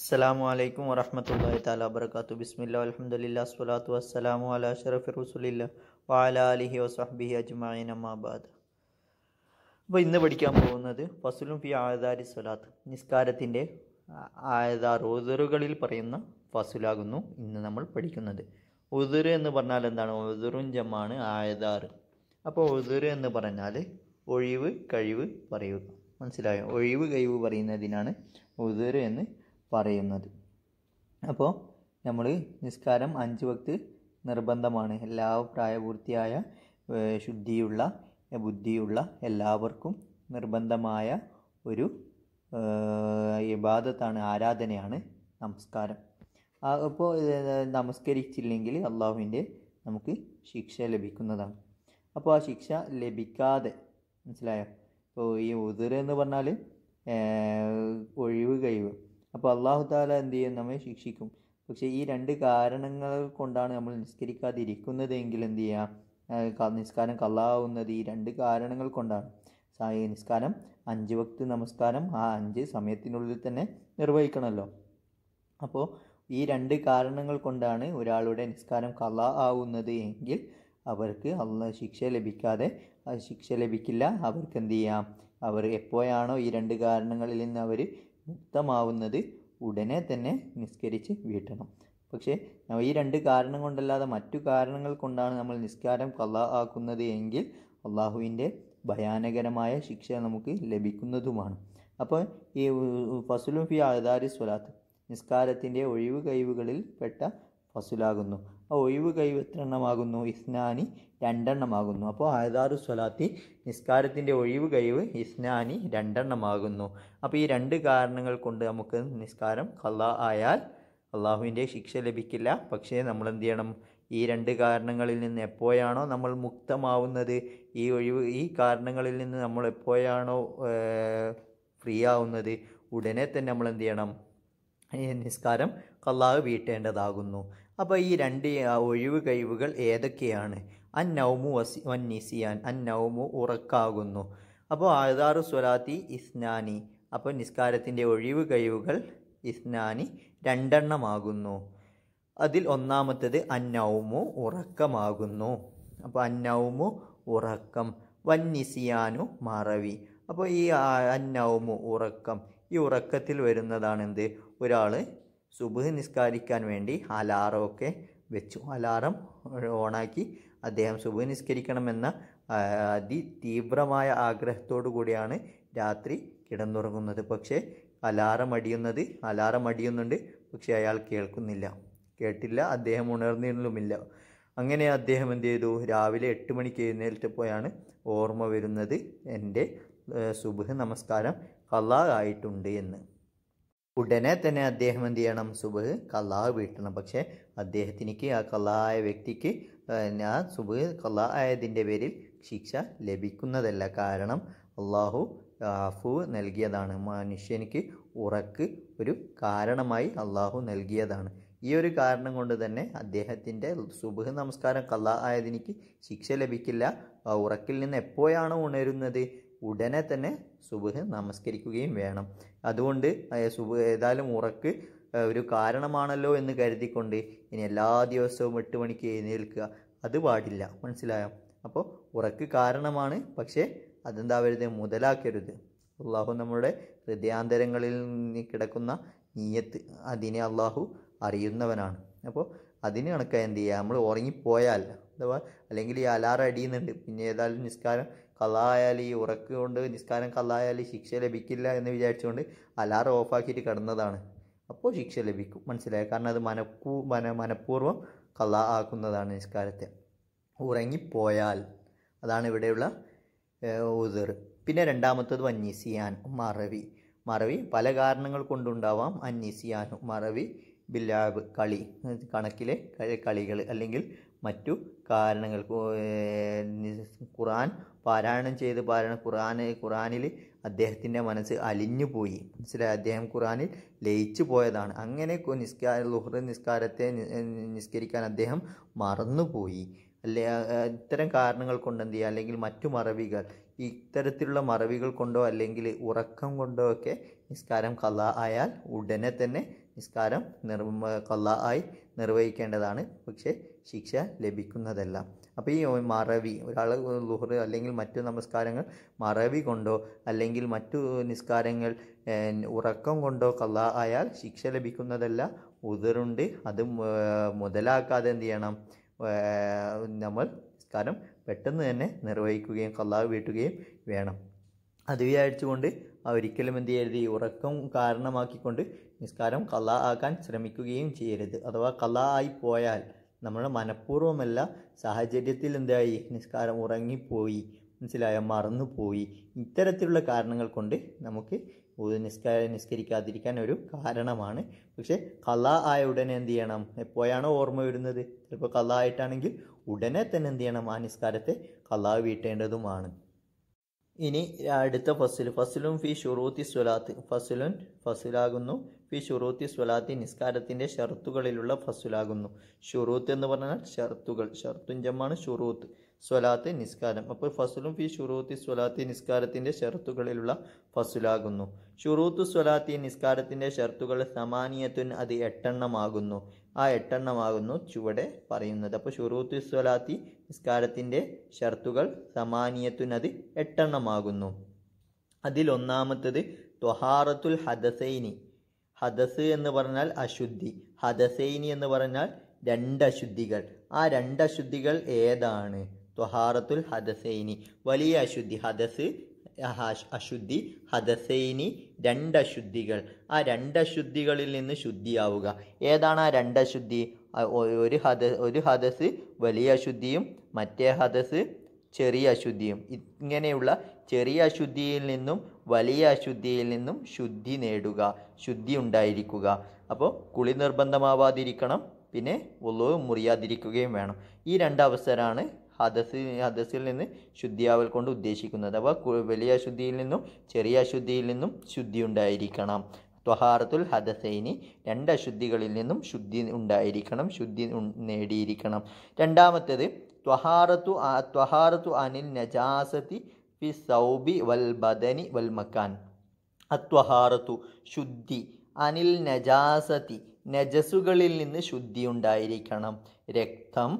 അസ്സാം വലൈക്കും വറഹമത്തല്ലാഹി താല വബർക്കാത്തു ബിസ്മില്ല അലഹമുല്ല സ്വലാത്തു വസ്സലാമു അല ഷറഫി റസുലില്ല വാല അലിഹി വസ്ഹബിഹി അജ്മായിൻ അമ്മാബാദ് അപ്പോൾ ഇന്ന് പഠിക്കാൻ പോകുന്നത് ഫസുലും ഫി ആയതാരി സ്വലാത്ത് നിസ്കാരത്തിൻ്റെ ആയതാർ ഉദറുകളിൽ പറയുന്ന ഫസുലാകുന്നു ഇന്ന് നമ്മൾ പഠിക്കുന്നത് ഉദുർ എന്ന് പറഞ്ഞാൽ എന്താണ് ഉദുറും ജമാണ് ആയതാർ അപ്പോൾ ഉദുർ എന്ന് പറഞ്ഞാൽ ഒഴിവ് കഴിവ് പറയുക മനസ്സിലായോ ഒഴിവ് കഴിവ് പറയുന്നതിനാണ് ഉദുർ എന്ന് പറയുന്നത് അപ്പോൾ നമ്മൾ നിസ്കാരം അഞ്ച് വക്ത് നിർബന്ധമാണ് എല്ലാ പ്രായപൂർത്തിയായ ശുദ്ധിയുള്ള ബുദ്ധിയുള്ള എല്ലാവർക്കും നിർബന്ധമായ ഒരു ഇബാദത്താണ് ആരാധനയാണ് നമസ്കാരം അപ്പോൾ നമസ്കരിച്ചില്ലെങ്കിൽ അള്ളാഹുവിൻ്റെ നമുക്ക് ശിക്ഷ ലഭിക്കുന്നതാണ് അപ്പോൾ ആ ശിക്ഷ ലഭിക്കാതെ മനസ്സിലായോ ഇപ്പോൾ ഈ ഉതിരെന്ന് എന്ന് പറഞ്ഞാൽ ഒഴിവ് കഴിവ് അപ്പോൾ അള്ളാഹു താല എന്ത് ചെയ്യും നമ്മെ ശിക്ഷിക്കും പക്ഷേ ഈ രണ്ട് കാരണങ്ങൾ കൊണ്ടാണ് നമ്മൾ നിസ്കരിക്കാതിരിക്കുന്നതെങ്കിൽ എന്ത് ചെയ്യുക നിസ്കാരം കള്ളാവുന്നത് ഈ രണ്ട് കാരണങ്ങൾ കൊണ്ടാണ് സായ നിസ്കാരം അഞ്ച് വക്ത് നമസ്കാരം ആ അഞ്ച് സമയത്തിനുള്ളിൽ തന്നെ നിർവഹിക്കണമല്ലോ അപ്പോൾ ഈ രണ്ട് കാരണങ്ങൾ കൊണ്ടാണ് ഒരാളുടെ നിസ്കാരം കല ആവുന്നത് എങ്കിൽ അവർക്ക് അള്ള ശിക്ഷ ലഭിക്കാതെ ശിക്ഷ ലഭിക്കില്ല അവർക്ക് എന്ത് ചെയ്യാം അവർ എപ്പോഴാണോ ഈ രണ്ട് കാരണങ്ങളിൽ നിന്ന് അവർ മുക്തമാവുന്നത് ഉടനെ തന്നെ നിസ്കരിച്ച് വീട്ടണം പക്ഷേ ഈ രണ്ട് കാരണം കൊണ്ടല്ലാതെ മറ്റു കാരണങ്ങൾ കൊണ്ടാണ് നമ്മൾ നിസ്കാരം കള്ള ആക്കുന്നത് എങ്കിൽ അള്ളാഹുവിൻ്റെ ഭയാനകരമായ ശിക്ഷ നമുക്ക് ലഭിക്കുന്നതുമാണ് അപ്പോൾ ഈ ഫസുലും ഫി ആധാരി സ്വലാത്ത് നിസ്കാരത്തിൻ്റെ ഒഴിവ് കഴിവുകളിൽ പെട്ട ഫസുലാകുന്നു ഒഴിവ് കഴിവ് എത്ര എണ്ണമാകുന്നു ഇസ്നാനി രണ്ടെണ്ണമാകുന്നു അപ്പോൾ ആയതാറു സ്വലാത്തി നിസ്കാരത്തിൻ്റെ ഒഴിവ് കഴിവ് ഇസ്നാനി രണ്ടെണ്ണമാകുന്നു അപ്പോൾ ഈ രണ്ട് കാരണങ്ങൾ കൊണ്ട് നമുക്ക് നിസ്കാരം കല്ല ആയാൽ അള്ളാഹുവിൻ്റെ ശിക്ഷ ലഭിക്കില്ല പക്ഷേ നമ്മൾ എന്ത് ചെയ്യണം ഈ രണ്ട് കാരണങ്ങളിൽ നിന്ന് എപ്പോഴാണോ നമ്മൾ മുക്തമാവുന്നത് ഈ ഒഴിവ് ഈ കാരണങ്ങളിൽ നിന്ന് നമ്മൾ എപ്പോഴാണോ ഫ്രീ ആവുന്നത് ഉടനെ തന്നെ നമ്മൾ എന്ത് ചെയ്യണം നിസ്കാരം കല്ലാഹ് വീട്ടേണ്ടതാകുന്നു അപ്പോൾ ഈ രണ്ട് ഒഴിവ് കഴിവുകൾ ഏതൊക്കെയാണ് അന്നൗമു വസി വന്നിസിയാൻ അന്നൗമു ഉറക്കാകുന്നു അപ്പോൾ ആഴ്താറു സ്വലാത്തി ഇസ്നാനി അപ്പോൾ നിസ്കാരത്തിൻ്റെ ഒഴിവ് കഴിവുകൾ ഇസ്നാനി രണ്ടെണ്ണമാകുന്നു അതിൽ ഒന്നാമത്തേത് അന്നൗമു ഉറക്കമാകുന്നു അപ്പോൾ അന്നൗമു ഉറക്കം വന്നിസിയാനു മറവി അപ്പോൾ ഈ അന്നൗമു ഉറക്കം ഈ ഉറക്കത്തിൽ വരുന്നതാണെന്ത് ഒരാൾ സുബഹ് നിസ്കാരിക്കാൻ വേണ്ടി അലാറമൊക്കെ വെച്ചു അലാറം ഓണാക്കി അദ്ദേഹം സുബഹ് നിസ്കരിക്കണമെന്ന തീവ്രമായ ആഗ്രഹത്തോടു കൂടിയാണ് രാത്രി കിടന്നുറങ്ങുന്നത് പക്ഷേ അലാറം അടിയുന്നത് അലാറം അടിയുന്നുണ്ട് പക്ഷേ അയാൾ കേൾക്കുന്നില്ല കേട്ടില്ല അദ്ദേഹം ഉണർന്നിരുന്നുമില്ല അങ്ങനെ അദ്ദേഹം എന്ത് ചെയ്തു രാവിലെ എട്ട് മണിക്ക് എഴുന്നേൽറ്റപ്പോഴാണ് ഓർമ്മ വരുന്നത് എൻ്റെ സുബഹ് നമസ്കാരം കലാ ആയിട്ടുണ്ട് എന്ന് ഉടനെ തന്നെ അദ്ദേഹം എന്ത് ചെയ്യണം സുബ് കല്ലാഹ് വീട്ടണം പക്ഷേ അദ്ദേഹത്തിനിക്ക് ആ കല്ലാഹായ വ്യക്തിക്ക് ആ സുബ് കല്ലാ പേരിൽ ശിക്ഷ ലഭിക്കുന്നതല്ല കാരണം അള്ളാഹു ആഫു നൽകിയതാണ് മനുഷ്യനിക്ക് ഉറക്ക് ഒരു കാരണമായി അള്ളാഹു നൽകിയതാണ് ഈ ഒരു കാരണം കൊണ്ട് തന്നെ അദ്ദേഹത്തിൻ്റെ സുബഹ് നമസ്കാരം കല്ല ആയതിനിക്ക് ശിക്ഷ ലഭിക്കില്ല ഉറക്കിൽ നിന്ന് എപ്പോഴാണോ ഉണരുന്നത് ഉടനെ തന്നെ സുബഹ് നമസ്കരിക്കുകയും വേണം അതുകൊണ്ട് സുബ് ഏതായാലും ഉറക്ക് ഒരു കാരണമാണല്ലോ എന്ന് കരുതിക്കൊണ്ട് ഇനി എല്ലാ ദിവസവും എട്ട് മണിക്ക് എഴുന്നേൽക്കുക അത് പാടില്ല മനസ്സിലായോ അപ്പോൾ ഉറക്ക് കാരണമാണ് പക്ഷേ അതെന്താവരുത് മുതലാക്കരുത് അള്ളാഹു നമ്മുടെ ഹൃദയാന്തരങ്ങളിൽ കിടക്കുന്ന നീയത്ത് അതിനെ അള്ളാഹു അറിയുന്നവനാണ് അപ്പോൾ അതിന് കണക്കാൻ എന്ത് ചെയ്യുക നമ്മൾ ഉറങ്ങിപ്പോയാൽ അഥവാ അല്ലെങ്കിൽ ഈ അലാറം അടിയുന്നുണ്ട് പിന്നെ ഏതായാലും നിസ്കാരം കള്ളായാൽ ഈ ഉറക്കുകൊണ്ട് നിസ്കാരം കള്ളായാൽ ശിക്ഷ ലഭിക്കില്ല എന്ന് വിചാരിച്ചുകൊണ്ട് അലാറം ഓഫാക്കിയിട്ട് കിടന്നതാണ് അപ്പോൾ ശിക്ഷ ലഭിക്കും മനസ്സിലായി കാരണം അത് മനപ്പൂ മന മനപൂർവ്വം കള്ള ആക്കുന്നതാണ് നിസ്കാരത്തെ ഉറങ്ങിപ്പോയാൽ അതാണ് ഇവിടെയുള്ള ഉതിർ പിന്നെ രണ്ടാമത്തത് അന്യസിയാൻ മറവി മറവി പല കാരണങ്ങൾ കൊണ്ടുണ്ടാവാം അന്യസിയാനും മറവി ബില്ലാബ് കളി കണക്കിലെ കളികൾ അല്ലെങ്കിൽ മറ്റു കാരണങ്ങൾ ഖുറാൻ പാരായണം ചെയ്ത് പാരായണം ഖുറാൻ ഖുറാനിൽ അദ്ദേഹത്തിൻ്റെ മനസ്സ് അലിഞ്ഞു പോയി മനസ്സിലായി അദ്ദേഹം ഖുറാനിൽ ലയിച്ചു പോയതാണ് അങ്ങനെ നിസ്കാര ലുഹ്റ നിസ്കാരത്തെ നിസ്കരിക്കാൻ അദ്ദേഹം മറന്നുപോയി അല്ലെ ഇത്തരം കാരണങ്ങൾ കൊണ്ടെന്ത് ചെയ്യുക അല്ലെങ്കിൽ മറ്റു മറവികൾ ഇത്തരത്തിലുള്ള മറവികൾ കൊണ്ടോ അല്ലെങ്കിൽ ഉറക്കം കൊണ്ടോ ഒക്കെ നിസ്കാരം കഥ ആയാൽ ഉടനെ തന്നെ നിസ്കാരം നിർമ്മ ആയി നിർവഹിക്കേണ്ടതാണ് പക്ഷേ ശിക്ഷ ലഭിക്കുന്നതല്ല അപ്പോൾ ഈ മറവി ഒരാൾ ലുഹർ അല്ലെങ്കിൽ മറ്റു നമസ്കാരങ്ങൾ മറവി കൊണ്ടോ അല്ലെങ്കിൽ മറ്റു നിസ്കാരങ്ങൾ ഉറക്കം കൊണ്ടോ കള്ള ആയാൽ ശിക്ഷ ലഭിക്കുന്നതല്ല ഉതിരുണ്ട് അത് മുതലാക്കാതെ എന്ത് ചെയ്യണം നമ്മൾ നിസ്കാരം പെട്ടെന്ന് തന്നെ നിർവഹിക്കുകയും കള്ളാവ് വീട്ടുകയും വേണം അത് വിചാരിച്ചുകൊണ്ട് ഒരിക്കലും എന്ത് ചെയ്യരുത് ഈ ഉറക്കം കാരണമാക്കിക്കൊണ്ട് നിസ്കാരം കല ആക്കാൻ ശ്രമിക്കുകയും ചെയ്യരുത് അഥവാ കല ആയി പോയാൽ നമ്മൾ മനഃപൂർവ്വമല്ല സാഹചര്യത്തിൽ എന്തായി നിസ്കാരം ഉറങ്ങിപ്പോയി മനസ്സിലായ മറന്നുപോയി ഇത്തരത്തിലുള്ള കാരണങ്ങൾ കൊണ്ട് നമുക്ക് നിസ്കാര നിസ്കരിക്കാതിരിക്കാൻ ഒരു കാരണമാണ് പക്ഷേ കല ആയ ഉടനെ എന്ത് ചെയ്യണം എപ്പോഴാണോ ഓർമ്മ വരുന്നത് ചിലപ്പോൾ കല ആയിട്ടാണെങ്കിൽ ഉടനെ തന്നെ എന്ത് ചെയ്യണം ആ നിസ്കാരത്തെ കല വീട്ടേണ്ടതുമാണ് ഇനി അടുത്ത ഫസിൽ ഫസിലും ഫി ഷുറൂത്തി സ്വലാത്ത് ഫസുലുൻ ഫസിലാകുന്നു ഫി ഷുറൂത്തി സ്വലാത്തി നിസ്കാരത്തിൻ്റെ ഷർത്തുകളിലുള്ള ഫസുലാകുന്നു ഷുറൂത്ത് എന്ന് പറഞ്ഞാൽ ഷർത്തുകൾ ഷർത്തുഞ്ചമാണ് ഷുറൂത്ത് സ്വലാത്ത് നിസ്കാരം അപ്പോൾ ഫസലും ഫി ഷുറൂത്തി സ്വലാത്തി നിസ്കാരത്തിൻ്റെ ഷർത്തുകളിലുള്ള ഫസുലാകുന്നു ഷുറൂത്ത് സ്വലാത്തി നിസ്കാരത്തിൻ്റെ ഷർത്തുകൾ സമാനിയത്തുൻ അത് എട്ടെണ്ണമാകുന്നു ആ എട്ടെണ്ണമാകുന്നു ചുവടെ പറയുന്നത് അപ്പോൾ ഷുറൂത്തു സ്വലാത്തി നിസ്കാരത്തിൻ്റെ ഷർത്തുകൾ സമാനീയത്തുനത് എട്ടെണ്ണമാകുന്നു അതിലൊന്നാമത്തത് ത്വഹാറത്തുൽ ഹദസൈനി ഹദസ് എന്ന് പറഞ്ഞാൽ അശുദ്ധി ഹദസൈനി എന്ന് പറഞ്ഞാൽ രണ്ട് അശുദ്ധികൾ ആ രണ്ട് അശുദ്ധികൾ ഏതാണ് ത്വഹാറത്തുൽ ഹദസൈനി വലിയ അശുദ്ധി ഹദസ് അശുദ്ധി ഹദസൈനി രണ്ടശുദ്ധികൾ ആ രണ്ടശുദ്ധികളിൽ നിന്ന് ശുദ്ധിയാവുക ഏതാണ് ആ രണ്ടശുദ്ധി ഒരു ഹദ ഒരു ഹദസ് വലിയ അശുദ്ധിയും മറ്റേ ഹദസ് ചെറിയ അശുദ്ധിയും ഇങ്ങനെയുള്ള ചെറിയ അശുദ്ധിയിൽ നിന്നും വലിയ അശുദ്ധിയിൽ നിന്നും ശുദ്ധി നേടുക ശുദ്ധി ഉണ്ടായിരിക്കുക അപ്പോൾ കുളി നിർബന്ധമാവാതിരിക്കണം പിന്നെ ഒള്ളു മുറിയാതിരിക്കുകയും വേണം ഈ രണ്ട് ഹദസ് ഹദസിൽ നിന്ന് ശുദ്ധിയാവൽ കൊണ്ട് ഉദ്ദേശിക്കുന്നത് അപ്പോൾ വലിയ അശുദ്ധിയിൽ നിന്നും ചെറിയ അശുദ്ധിയിൽ നിന്നും ശുദ്ധി ഉണ്ടായിരിക്കണം ത്വഹാറത്തുൽ ഹദസൈനി രണ്ട് അശുദ്ധികളിൽ നിന്നും ശുദ്ധി ഉണ്ടായിരിക്കണം ശുദ്ധി നേടിയിരിക്കണം രണ്ടാമത്തേത് ത്വഹാറത്തു ത്വഹാറത്തു അനിൽ നജാസത്തി ഫി സൗബി വൽ ബദനി വൽ മക്കാൻ അത്വഹാറത്തു ശുദ്ധി അനിൽ നജാസതി നജസുകളിൽ നിന്ന് ശുദ്ധി ഉണ്ടായിരിക്കണം രക്തം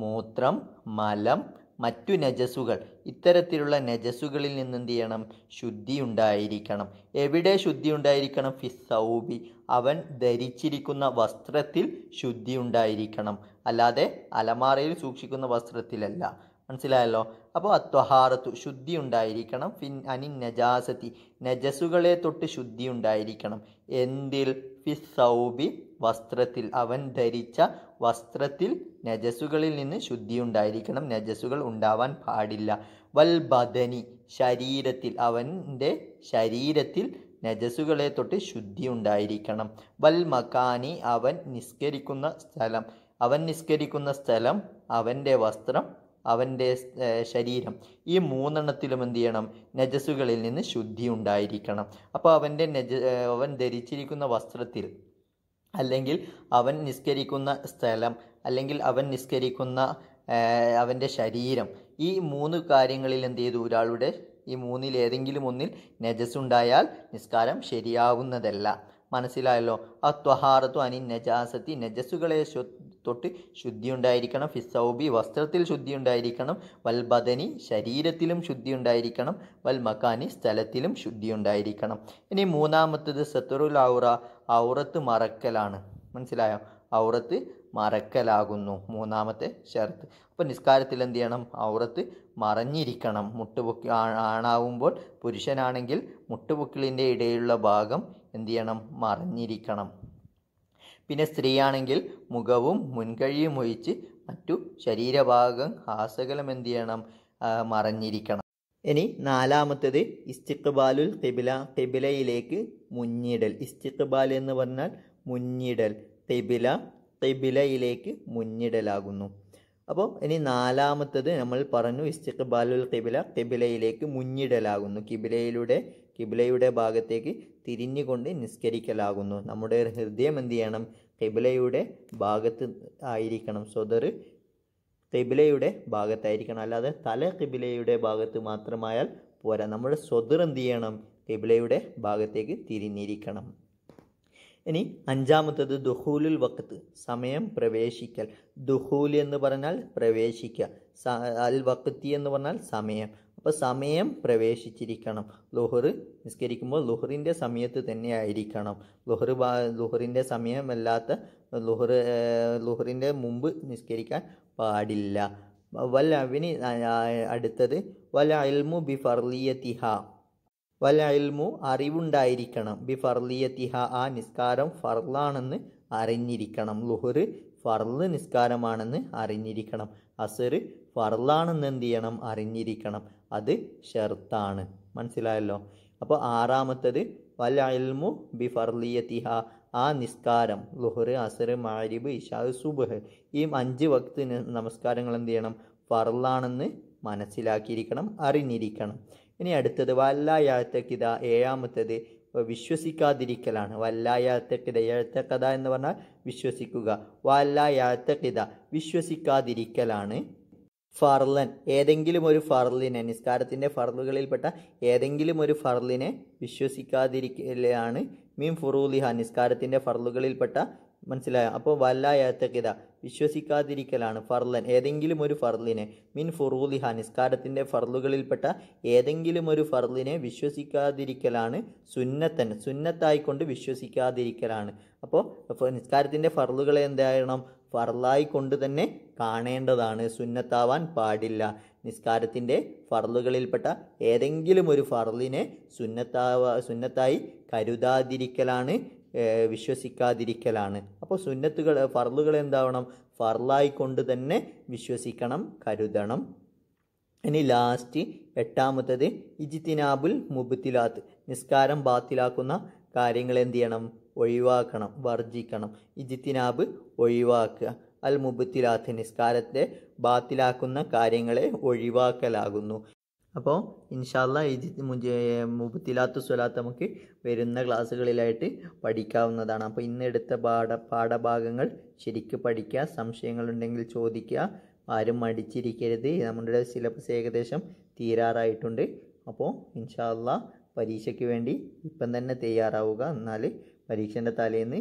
മൂത്രം മലം മറ്റു നജസ്സുകൾ ഇത്തരത്തിലുള്ള നജസ്സുകളിൽ നിന്ന് എന്ത് ചെയ്യണം ശുദ്ധി ഉണ്ടായിരിക്കണം എവിടെ ശുദ്ധി ഉണ്ടായിരിക്കണം ഫിസൗബി അവൻ ധരിച്ചിരിക്കുന്ന വസ്ത്രത്തിൽ ശുദ്ധി ഉണ്ടായിരിക്കണം അല്ലാതെ അലമാറയിൽ സൂക്ഷിക്കുന്ന വസ്ത്രത്തിലല്ല മനസ്സിലായല്ലോ അപ്പോൾ അത്വഹാറത്തു ശുദ്ധി ഉണ്ടായിരിക്കണം ഫിൻ അനി നജാസത്തി നജസുകളെ തൊട്ട് ശുദ്ധി ഉണ്ടായിരിക്കണം എന്തിൽ ഫിസൗബി വസ്ത്രത്തിൽ അവൻ ധരിച്ച വസ്ത്രത്തിൽ നജസ്സുകളിൽ നിന്ന് ശുദ്ധിയുണ്ടായിരിക്കണം നജസ്സുകൾ ഉണ്ടാവാൻ പാടില്ല വൽ ബദനി ശരീരത്തിൽ അവൻ്റെ ശരീരത്തിൽ നജസ്സുകളെ തൊട്ട് ശുദ്ധി ഉണ്ടായിരിക്കണം വൽ മക്കാനി അവൻ നിസ്കരിക്കുന്ന സ്ഥലം അവൻ നിസ്കരിക്കുന്ന സ്ഥലം അവൻ്റെ വസ്ത്രം അവൻ്റെ ശരീരം ഈ മൂന്നെണ്ണത്തിലും എന്ത് ചെയ്യണം നജസ്സുകളിൽ നിന്ന് ശുദ്ധി ഉണ്ടായിരിക്കണം അപ്പോൾ അവൻ്റെ നജ അവൻ ധരിച്ചിരിക്കുന്ന വസ്ത്രത്തിൽ അല്ലെങ്കിൽ അവൻ നിസ്കരിക്കുന്ന സ്ഥലം അല്ലെങ്കിൽ അവൻ നിസ്കരിക്കുന്ന അവൻ്റെ ശരീരം ഈ മൂന്ന് കാര്യങ്ങളിൽ എന്ത് ചെയ്തു ഒരാളുടെ ഈ മൂന്നിൽ ഏതെങ്കിലും ഒന്നിൽ നജസ് ഉണ്ടായാൽ നിസ്കാരം ശരിയാവുന്നതല്ല മനസ്സിലായല്ലോ ആ ത്വഹാറത്തു അനി നജാസത്തി നജസ്സുകളെ തൊട്ട് ശുദ്ധി ഉണ്ടായിരിക്കണം ഫിസൗബി വസ്ത്രത്തിൽ ശുദ്ധി ഉണ്ടായിരിക്കണം വൽ ബദനി ശരീരത്തിലും ശുദ്ധി ഉണ്ടായിരിക്കണം വൽ മക്കാനി സ്ഥലത്തിലും ശുദ്ധി ഉണ്ടായിരിക്കണം ഇനി മൂന്നാമത്തത് സത്തറുൽ ഔറ ഔറത്ത് മറക്കലാണ് മനസ്സിലായോ ഔറത്ത് മറക്കലാകുന്നു മൂന്നാമത്തെ ഷർത്ത് അപ്പോൾ നിസ്കാരത്തിൽ എന്ത് ചെയ്യണം ഔറത്ത് മറഞ്ഞിരിക്കണം മുട്ടുപൊക്കി ആണാവുമ്പോൾ പുരുഷനാണെങ്കിൽ മുട്ടുപൊക്കിളിൻ്റെ ഇടയിലുള്ള ഭാഗം എന്ത് ചെയ്യണം മറഞ്ഞിരിക്കണം പിന്നെ സ്ത്രീയാണെങ്കിൽ മുഖവും മുൻകഴിയും ഒഴിച്ച് മറ്റു ശരീരഭാഗം ആസകലം എന്ത് ചെയ്യണം മറഞ്ഞിരിക്കണം ഇനി നാലാമത്തേത് ഇസ്തിഖ്ബാലുൽ തെബില തെബിലയിലേക്ക് മുന്നിടൽ ഇസ്തിഖ്ബാൽ എന്ന് പറഞ്ഞാൽ മുന്നിടൽ തെബില തെബിലയിലേക്ക് മുന്നിടലാകുന്നു അപ്പോൾ ഇനി നാലാമത്തത് നമ്മൾ പറഞ്ഞു ഇസ്തിഖ്ബാലുൽ കിബില കിബിലയിലേക്ക് മുന്നിടലാകുന്നു കിബിലയിലൂടെ കിബിലയുടെ ഭാഗത്തേക്ക് തിരിഞ്ഞുകൊണ്ട് നിസ്കരിക്കലാകുന്നു നമ്മുടെ ഹൃദയം എന്ത് ചെയ്യണം കിബിലയുടെ ഭാഗത്ത് ആയിരിക്കണം സ്വതർ കിബിലയുടെ ഭാഗത്തായിരിക്കണം അല്ലാതെ തല കിബിലയുടെ ഭാഗത്ത് മാത്രമായാൽ പോരാ നമ്മുടെ സ്വതർ എന്ത് ചെയ്യണം കിബിലയുടെ ഭാഗത്തേക്ക് തിരിഞ്ഞിരിക്കണം ഇനി അഞ്ചാമത്തത് ദുഹൂലുൽ വക്കത്ത് സമയം പ്രവേശിക്കൽ ദുഹൂൽ എന്ന് പറഞ്ഞാൽ പ്രവേശിക്കുക അൽ വക്കത്തി എന്ന് പറഞ്ഞാൽ സമയം അപ്പോൾ സമയം പ്രവേശിച്ചിരിക്കണം ലുഹർ നിസ്കരിക്കുമ്പോൾ ലുഹറിൻ്റെ സമയത്ത് തന്നെ ആയിരിക്കണം ലുഹർ ലുഹറിൻ്റെ സമയമല്ലാത്ത ലുഹർ ലുഹറിൻ്റെ മുമ്പ് നിസ്കരിക്കാൻ പാടില്ല വല്ല അവന് അടുത്തത് വല അൽമു ബി ഫർലിയത്തിഹ വല അൽമു അറിവുണ്ടായിരിക്കണം ബി ഫർലിയത്തിഹ ആ നിസ്കാരം ഫർലാണെന്ന് അറിഞ്ഞിരിക്കണം ലുഹർ ഫർള് നിസ്കാരമാണെന്ന് അറിഞ്ഞിരിക്കണം അസർ ഫർലാണെന്ന് എന്ത് ചെയ്യണം അറിഞ്ഞിരിക്കണം അത് ഷർത്താണ് മനസ്സിലായല്ലോ അപ്പോൾ ആറാമത്തത് വൽ ബി ഫർലിയത്തിഹ ആ നിസ്കാരം ലുഹർ അസർ മാരിബ് ഇഷാ സുബഹ് ഈ അഞ്ച് വക്ത് നമസ്കാരങ്ങൾ എന്ത് ചെയ്യണം ഫർലാണെന്ന് മനസ്സിലാക്കിയിരിക്കണം അറിഞ്ഞിരിക്കണം ഇനി അടുത്തത് വല്ലായാത്തക്കിത ഏഴാമത്തത് വിശ്വസിക്കാതിരിക്കലാണ് വല്ലായാത്തക്കിത എഴുത്തക്കഥ എന്ന് പറഞ്ഞാൽ വിശ്വസിക്കുക വല്ലായാത്തക്കിത വിശ്വസിക്കാതിരിക്കലാണ് ഫർലൻ ഏതെങ്കിലും ഒരു ഫർലിനെ നിസ്കാരത്തിൻ്റെ ഫർലുകളിൽപ്പെട്ട ഏതെങ്കിലും ഒരു ഫർലിനെ വിശ്വസിക്കാതിരിക്കലാണ് മീൻ ഫുറൂലിഹ നിസ്കാരത്തിൻ്റെ ഫർലുകളിൽപ്പെട്ട മനസ്സിലായ അപ്പോൾ വല്ല വിശ്വസിക്കാതിരിക്കലാണ് ഫർലൻ ഏതെങ്കിലും ഒരു ഫർലിനെ മിൻ ഫുറൂദിഹ നിസ്കാരത്തിൻ്റെ ഫർലുകളിൽപ്പെട്ട ഏതെങ്കിലും ഒരു ഫർലിനെ വിശ്വസിക്കാതിരിക്കലാണ് സുന്നത്തൻ സുന്നത്തായിക്കൊണ്ട് വിശ്വസിക്കാതിരിക്കലാണ് അപ്പോൾ നിസ്കാരത്തിൻ്റെ ഫർലുകളെ എന്താകണം ഫർലായി കൊണ്ട് തന്നെ കാണേണ്ടതാണ് സുന്നത്താവാൻ പാടില്ല നിസ്കാരത്തിൻ്റെ ഫർലുകളിൽപ്പെട്ട ഏതെങ്കിലും ഒരു ഫർലിനെ സുന്നത്താവ സുന്നത്തായി കരുതാതിരിക്കലാണ് വിശ്വസിക്കാതിരിക്കലാണ് അപ്പോൾ സുന്നത്തുകൾ ഫർലുകൾ എന്താവണം ഫർലായിക്കൊണ്ട് തന്നെ വിശ്വസിക്കണം കരുതണം ഇനി ലാസ്റ്റ് എട്ടാമത്തത് ഇജിത്തിനാബുൽ മുബത്തിലാത്ത് നിസ്കാരം ബാത്തിലാക്കുന്ന കാര്യങ്ങൾ എന്ത് ചെയ്യണം ഒഴിവാക്കണം വർജിക്കണം ഇജിത്തിനാബ് ഒഴിവാക്കുക അൽ മുബത്തിലാത്ത് നിസ്കാരത്തെ ബാത്തിലാക്കുന്ന കാര്യങ്ങളെ ഒഴിവാക്കലാകുന്നു അപ്പോൾ ഇൻഷാല്ല ഈ മുബത്തിലാത്തു സ്വലാത്ത് നമുക്ക് വരുന്ന ക്ലാസ്സുകളിലായിട്ട് പഠിക്കാവുന്നതാണ് അപ്പോൾ ഇന്നെടുത്ത പാഠ പാഠഭാഗങ്ങൾ ശരിക്ക് പഠിക്കുക സംശയങ്ങളുണ്ടെങ്കിൽ ചോദിക്കുക ആരും മടിച്ചിരിക്കരുത് നമ്മുടെ സിലബസ് ഏകദേശം തീരാറായിട്ടുണ്ട് അപ്പോൾ ഇൻഷാല്ല പരീക്ഷയ്ക്ക് വേണ്ടി ഇപ്പം തന്നെ തയ്യാറാവുക എന്നാൽ പരീക്ഷൻ്റെ തലേന്ന്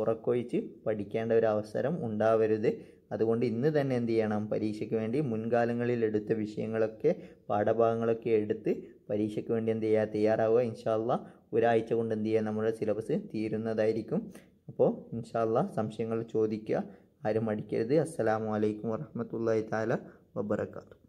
ഉറക്കൊഴിച്ച് പഠിക്കേണ്ട ഒരു അവസരം ഉണ്ടാവരുത് അതുകൊണ്ട് ഇന്ന് തന്നെ എന്ത് ചെയ്യണം പരീക്ഷയ്ക്ക് വേണ്ടി മുൻകാലങ്ങളിൽ എടുത്ത വിഷയങ്ങളൊക്കെ പാഠഭാഗങ്ങളൊക്കെ എടുത്ത് പരീക്ഷയ്ക്ക് വേണ്ടി എന്ത് ചെയ്യുക തയ്യാറാവുക ഇൻഷാല്ല ഒരാഴ്ച കൊണ്ട് എന്ത് ചെയ്യുക നമ്മുടെ സിലബസ് തീരുന്നതായിരിക്കും അപ്പോൾ ഇൻഷാല്ല സംശയങ്ങൾ ചോദിക്കുക ആരും മടിക്കരുത് അസ്സലാമലൈക്കും വറഹമത്തല്ലാ താല വബർക്കാത്തു